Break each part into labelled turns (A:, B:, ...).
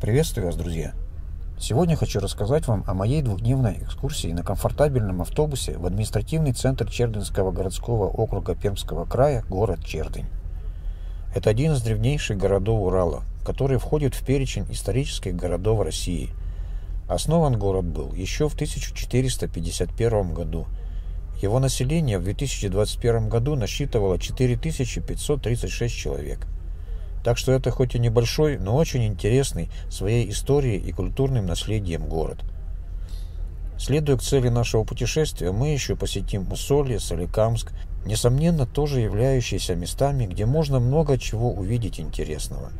A: Приветствую вас, друзья! Сегодня хочу рассказать вам о моей двухдневной экскурсии на комфортабельном автобусе в административный центр Чердынского городского округа Пермского края, город Чердынь. Это один из древнейших городов Урала, который входит в перечень исторических городов России. Основан город был еще в 1451 году. Его население в 2021 году насчитывало 4536 человек – так что это хоть и небольшой, но очень интересный своей историей и культурным наследием город. Следуя к цели нашего путешествия, мы еще посетим Усолье, Соликамск, несомненно, тоже являющиеся местами, где можно много чего увидеть интересного.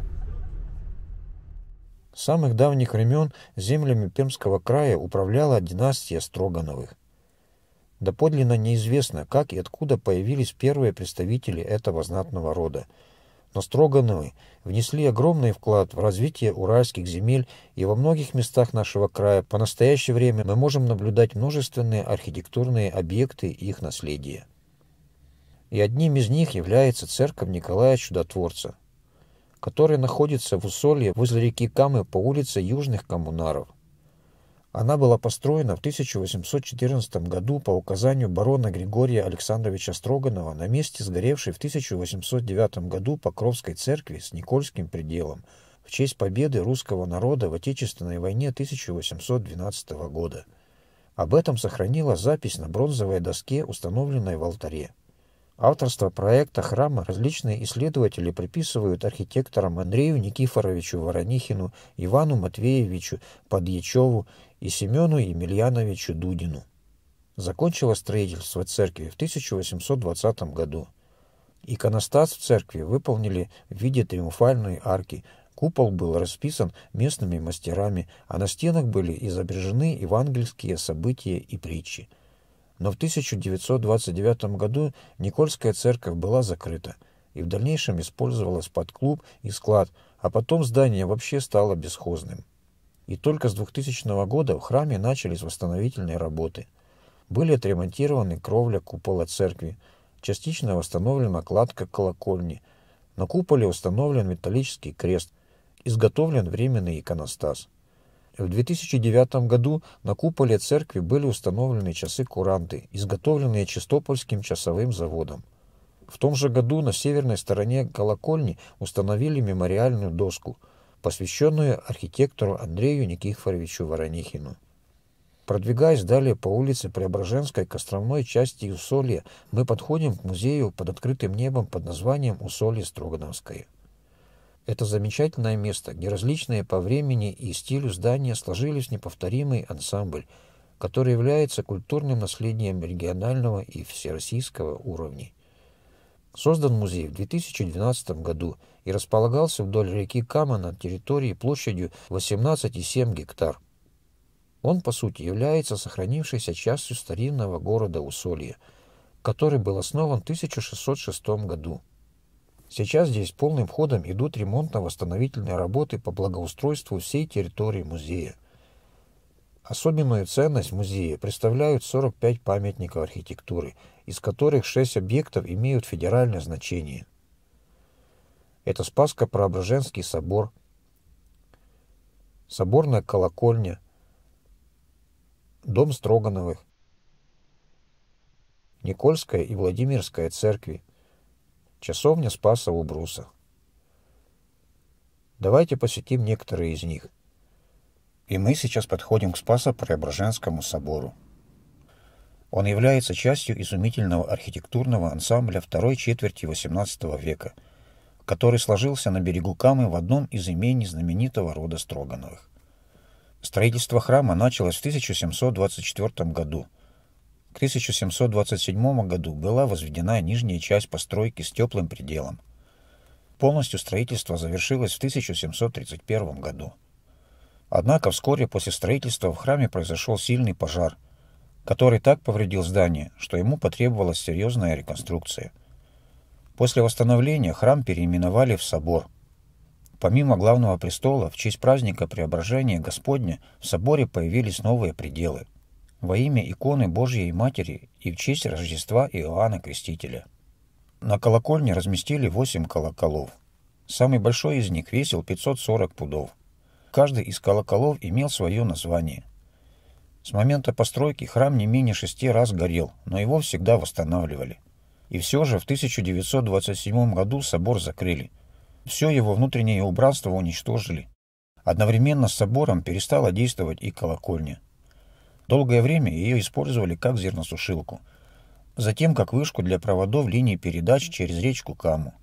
A: С самых давних времен землями Пермского края управляла династия Строгановых. Доподлинно неизвестно, как и откуда появились первые представители этого знатного рода – но Строгановы внесли огромный вклад в развитие уральских земель, и во многих местах нашего края по настоящее время мы можем наблюдать множественные архитектурные объекты и их наследие. И одним из них является церковь Николая Чудотворца, которая находится в Усолье возле реки Камы по улице Южных Коммунаров. Она была построена в 1814 году по указанию барона Григория Александровича Строганова на месте сгоревшей в 1809 году Покровской церкви с Никольским пределом в честь победы русского народа в Отечественной войне 1812 года. Об этом сохранила запись на бронзовой доске, установленной в алтаре. Авторство проекта храма различные исследователи приписывают архитекторам Андрею Никифоровичу Воронихину, Ивану Матвеевичу Подьячеву и Семену Емельяновичу Дудину. Закончило строительство церкви в 1820 году. Иконостас в церкви выполнили в виде триумфальной арки. Купол был расписан местными мастерами, а на стенах были изображены евангельские события и притчи – но в 1929 году Никольская церковь была закрыта и в дальнейшем использовалась под клуб и склад, а потом здание вообще стало бесхозным. И только с 2000 года в храме начались восстановительные работы. Были отремонтированы кровля купола церкви, частично восстановлена кладка колокольни, на куполе установлен металлический крест, изготовлен временный иконостас – в 2009 году на куполе церкви были установлены часы-куранты, изготовленные Чистопольским часовым заводом. В том же году на северной стороне колокольни установили мемориальную доску, посвященную архитектору Андрею Никифоровичу Воронихину. Продвигаясь далее по улице Преображенской Островной части Усолья, мы подходим к музею под открытым небом под названием Усолье Строгановское. Это замечательное место, где различные по времени и стилю здания сложились неповторимый ансамбль, который является культурным наследием регионального и всероссийского уровней. Создан музей в 2012 году и располагался вдоль реки Кама на территории площадью 18,7 гектар. Он, по сути, является сохранившейся частью старинного города Усолья, который был основан в 1606 году. Сейчас здесь полным ходом идут ремонтно-восстановительные работы по благоустройству всей территории музея. Особенную ценность музея представляют 45 памятников архитектуры, из которых 6 объектов имеют федеральное значение. Это Спаско-Преображенский собор, соборная колокольня, дом Строгановых, Никольская и Владимирская церкви – Часовня Спаса у Бруса. Давайте посетим некоторые из них. И мы сейчас подходим к Спасо-Преображенскому собору. Он является частью изумительного архитектурного ансамбля второй четверти XVIII века, который сложился на берегу Камы в одном из имений знаменитого рода Строгановых. Строительство храма началось в 1724 году – к 1727 году была возведена нижняя часть постройки с теплым пределом. Полностью строительство завершилось в 1731 году. Однако вскоре после строительства в храме произошел сильный пожар, который так повредил здание, что ему потребовалась серьезная реконструкция. После восстановления храм переименовали в собор. Помимо главного престола, в честь праздника преображения Господня в соборе появились новые пределы – во имя иконы Божьей Матери и в честь Рождества Иоанна Крестителя. На колокольне разместили восемь колоколов. Самый большой из них весил 540 пудов. Каждый из колоколов имел свое название. С момента постройки храм не менее шести раз горел, но его всегда восстанавливали. И все же в 1927 году собор закрыли. Все его внутреннее убранство уничтожили. Одновременно с собором перестала действовать и колокольня. Долгое время ее использовали как зерносушилку, затем как вышку для проводов линии передач через речку Каму.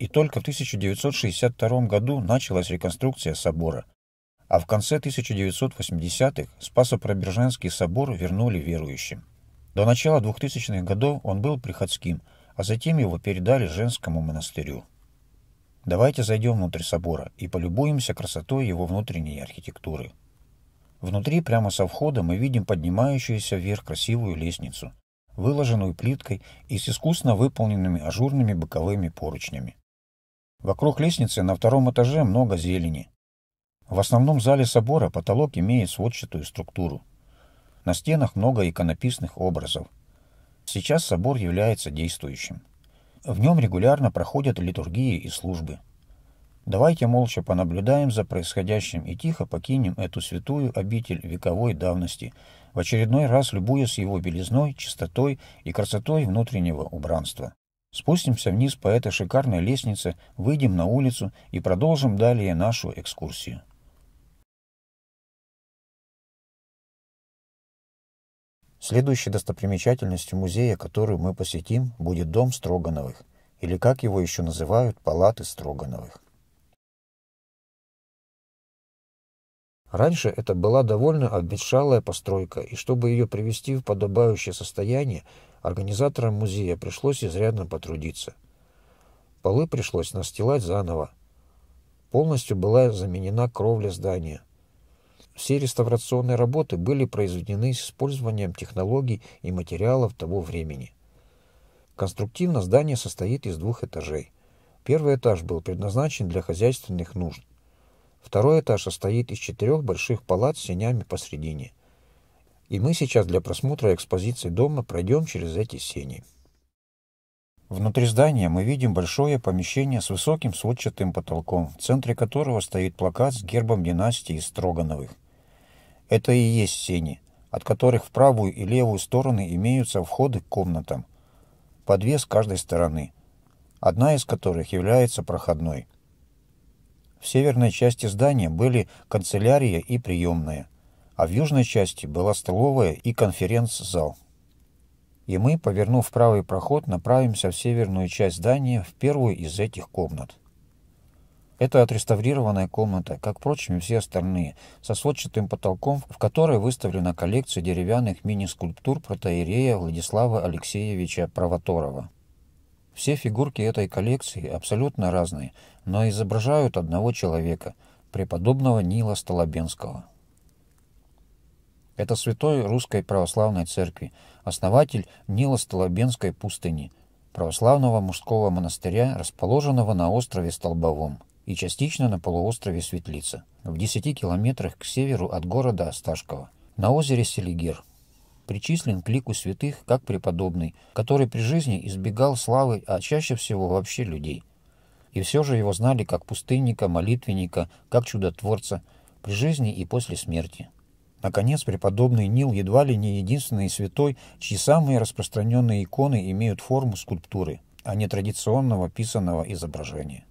A: И только в 1962 году началась реконструкция собора, а в конце 1980-х Спасо-Проберженский собор вернули верующим. До начала 2000-х годов он был приходским, а затем его передали женскому монастырю. Давайте зайдем внутрь собора и полюбуемся красотой его внутренней архитектуры. Внутри, прямо со входа, мы видим поднимающуюся вверх красивую лестницу, выложенную плиткой и с искусно выполненными ажурными боковыми поручнями. Вокруг лестницы на втором этаже много зелени. В основном зале собора потолок имеет сводчатую структуру. На стенах много иконописных образов. Сейчас собор является действующим. В нем регулярно проходят литургии и службы. Давайте молча понаблюдаем за происходящим и тихо покинем эту святую обитель вековой давности, в очередной раз любуясь его белизной, чистотой и красотой внутреннего убранства. Спустимся вниз по этой шикарной лестнице, выйдем на улицу и продолжим далее нашу экскурсию. Следующей достопримечательностью музея, которую мы посетим, будет дом Строгановых, или, как его еще называют, палаты Строгановых. Раньше это была довольно обветшалая постройка, и чтобы ее привести в подобающее состояние, организаторам музея пришлось изрядно потрудиться. Полы пришлось настилать заново. Полностью была заменена кровля здания. Все реставрационные работы были произведены с использованием технологий и материалов того времени. Конструктивно здание состоит из двух этажей. Первый этаж был предназначен для хозяйственных нужд, Второй этаж состоит из четырех больших палат с сенями посредине. И мы сейчас для просмотра экспозиции дома пройдем через эти сени. Внутри здания мы видим большое помещение с высоким сводчатым потолком, в центре которого стоит плакат с гербом династии Строгановых. Это и есть сени, от которых в правую и левую стороны имеются входы к комнатам, по две с каждой стороны, одна из которых является проходной. В северной части здания были канцелярия и приемная, а в южной части была столовая и конференц-зал. И мы, повернув правый проход, направимся в северную часть здания, в первую из этих комнат. Это отреставрированная комната, как, впрочем, и все остальные, со сводчатым потолком, в которой выставлена коллекция деревянных мини-скульптур протоиерея Владислава Алексеевича Провоторова. Все фигурки этой коллекции абсолютно разные, но изображают одного человека, преподобного Нила Столобенского. Это святой русской православной церкви, основатель Нила Столобенской пустыни, православного мужского монастыря, расположенного на острове Столбовом и частично на полуострове Светлица, в 10 километрах к северу от города Осташкова, на озере Селигер – причислен к лику святых как преподобный, который при жизни избегал славы, а чаще всего вообще людей. И все же его знали как пустынника, молитвенника, как чудотворца, при жизни и после смерти. Наконец, преподобный Нил едва ли не единственный святой, чьи самые распространенные иконы имеют форму скульптуры, а не традиционного писанного изображения.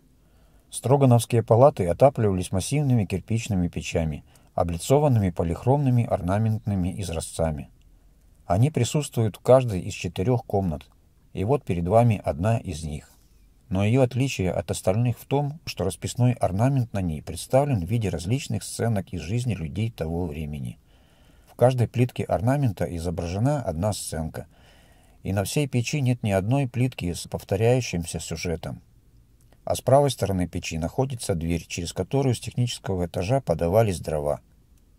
A: Строгановские палаты отапливались массивными кирпичными печами, облицованными полихромными орнаментными изразцами – они присутствуют в каждой из четырех комнат, и вот перед вами одна из них. Но ее отличие от остальных в том, что расписной орнамент на ней представлен в виде различных сценок из жизни людей того времени. В каждой плитке орнамента изображена одна сценка, и на всей печи нет ни одной плитки с повторяющимся сюжетом. А с правой стороны печи находится дверь, через которую с технического этажа подавались дрова.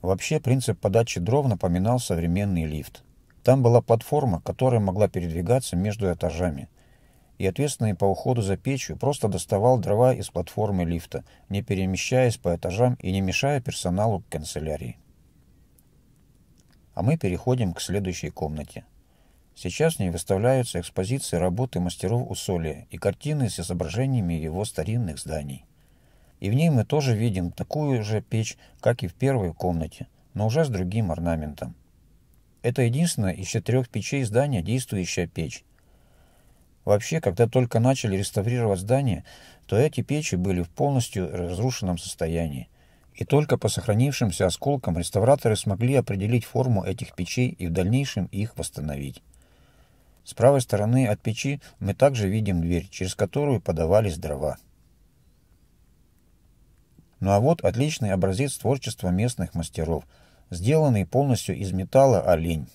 A: Вообще принцип подачи дров напоминал современный лифт. Там была платформа, которая могла передвигаться между этажами. И ответственный по уходу за печью просто доставал дрова из платформы лифта, не перемещаясь по этажам и не мешая персоналу канцелярии. А мы переходим к следующей комнате. Сейчас в ней выставляются экспозиции работы мастеров Усолья и картины с изображениями его старинных зданий. И в ней мы тоже видим такую же печь, как и в первой комнате, но уже с другим орнаментом. Это единственная из четырех печей здания действующая печь. Вообще, когда только начали реставрировать здание, то эти печи были в полностью разрушенном состоянии. И только по сохранившимся осколкам реставраторы смогли определить форму этих печей и в дальнейшем их восстановить. С правой стороны от печи мы также видим дверь, через которую подавались дрова. Ну а вот отличный образец творчества местных мастеров – сделанный полностью из металла олень.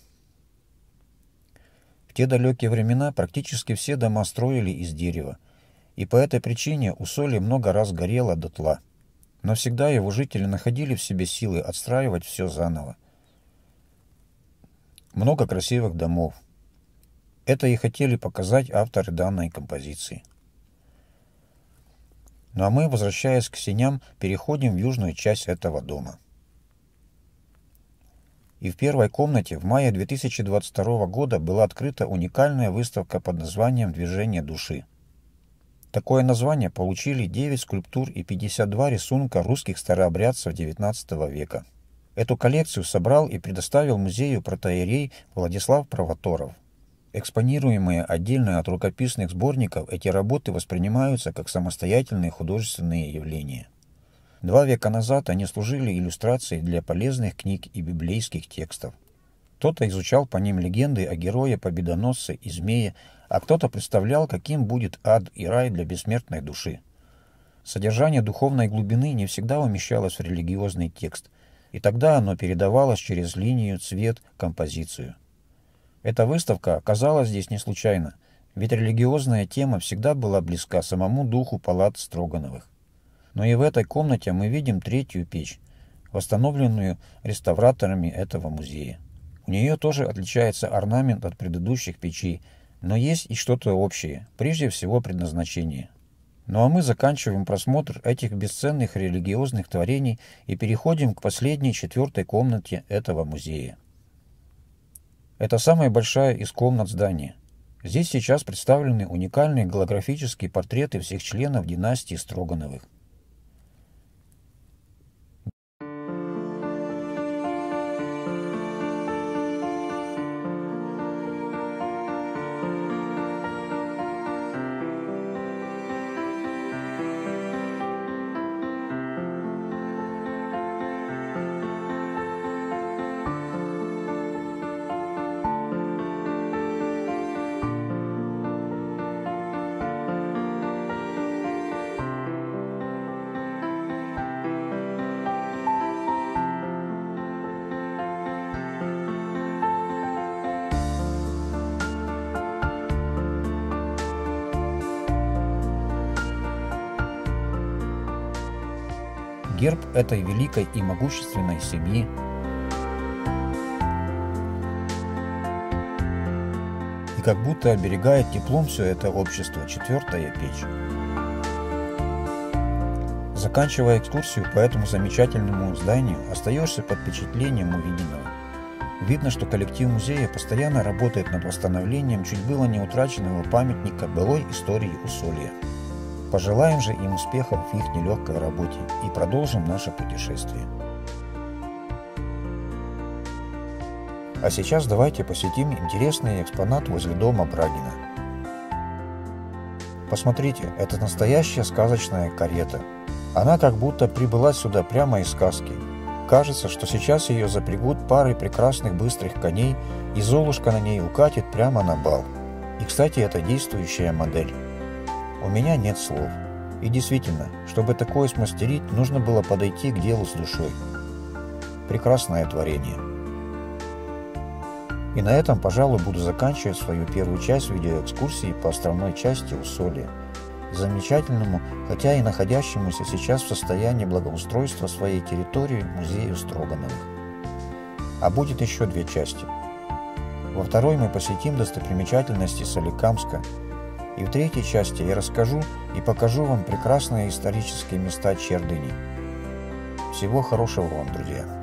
A: В те далекие времена практически все дома строили из дерева, и по этой причине у соли много раз горело дотла. Но всегда его жители находили в себе силы отстраивать все заново. Много красивых домов. Это и хотели показать авторы данной композиции. Ну а мы, возвращаясь к синям, переходим в южную часть этого дома и в первой комнате в мае 2022 года была открыта уникальная выставка под названием «Движение души». Такое название получили 9 скульптур и 52 рисунка русских старообрядцев XIX века. Эту коллекцию собрал и предоставил музею протоиерей Владислав Провоторов. Экспонируемые отдельно от рукописных сборников, эти работы воспринимаются как самостоятельные художественные явления. Два века назад они служили иллюстрацией для полезных книг и библейских текстов. Кто-то изучал по ним легенды о герое, победоносце и змее, а кто-то представлял, каким будет ад и рай для бессмертной души. Содержание духовной глубины не всегда умещалось в религиозный текст, и тогда оно передавалось через линию, цвет, композицию. Эта выставка оказалась здесь не случайно, ведь религиозная тема всегда была близка самому духу палат Строгановых. Но и в этой комнате мы видим третью печь, восстановленную реставраторами этого музея. У нее тоже отличается орнамент от предыдущих печей, но есть и что-то общее, прежде всего предназначение. Ну а мы заканчиваем просмотр этих бесценных религиозных творений и переходим к последней четвертой комнате этого музея. Это самая большая из комнат здания. Здесь сейчас представлены уникальные голографические портреты всех членов династии Строгановых. герб этой великой и могущественной семьи. И как будто оберегает теплом все это общество четвертая печь. Заканчивая экскурсию по этому замечательному зданию, остаешься под впечатлением увиденного. Видно, что коллектив музея постоянно работает над восстановлением чуть было не утраченного памятника былой истории Усолья. Пожелаем же им успехов в их нелегкой работе и продолжим наше путешествие. А сейчас давайте посетим интересный экспонат возле дома Брагина. Посмотрите, это настоящая сказочная карета. Она как будто прибыла сюда прямо из сказки. Кажется, что сейчас ее запрягут парой прекрасных быстрых коней, и Золушка на ней укатит прямо на бал. И, кстати, это действующая модель. У меня нет слов. И действительно, чтобы такое смастерить, нужно было подойти к делу с душой. Прекрасное творение. И на этом, пожалуй, буду заканчивать свою первую часть видеоэкскурсии по островной части Усолья, замечательному, хотя и находящемуся сейчас в состоянии благоустройства своей территории музею Строгановых. А будет еще две части. Во второй мы посетим достопримечательности Соликамска – и в третьей части я расскажу и покажу вам прекрасные исторические места Чердыни. Всего хорошего вам, друзья!